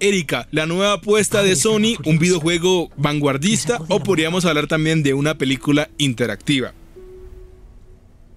Erika, la nueva apuesta de Sony, un videojuego vanguardista o podríamos hablar también de una película interactiva.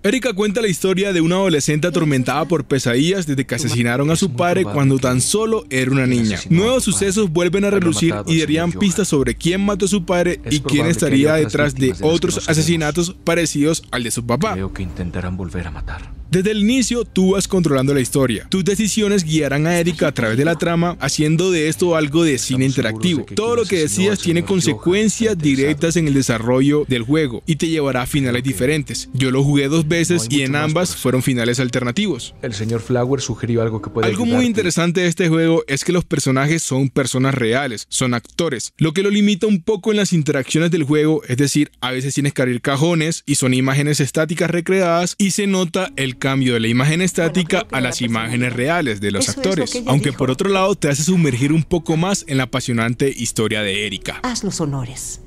Erika cuenta la historia de una adolescente atormentada por pesadillas desde que asesinaron a su padre cuando tan solo era una niña. Nuevos sucesos vuelven a relucir y darían pistas sobre quién mató a su padre y quién estaría detrás de otros asesinatos parecidos al de su papá. Creo que intentarán volver a matar. Desde el inicio tú vas controlando la historia. Tus decisiones guiarán a Erika a través de la trama, haciendo de esto algo de cine interactivo. Todo lo que decías tiene ah, consecuencias directas en el desarrollo del juego y te llevará a finales diferentes. Yo lo jugué dos veces y en ambas fueron finales alternativos. El señor Flower sugirió algo que puede Algo muy interesante de este juego es que los personajes son personas reales, son actores, lo que lo limita un poco en las interacciones del juego, es decir, a veces tienes que abrir cajones y son imágenes estáticas recreadas y se nota el cambio de la imagen estática a las imágenes reales de los actores, aunque por otro lado te hace sumergir un poco más en la apasionante historia de Erika. Haz los honores.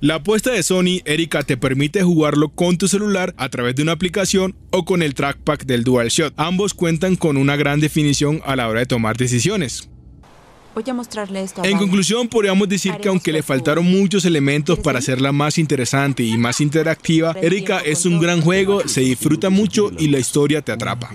La apuesta de Sony, Erika, te permite jugarlo con tu celular a través de una aplicación o con el trackpad del DualShock. Ambos cuentan con una gran definición a la hora de tomar decisiones en conclusión, podríamos decir que aunque le faltaron muchos elementos para hacerla más interesante y más interactiva, Erika es un gran juego, se disfruta mucho y la historia te atrapa.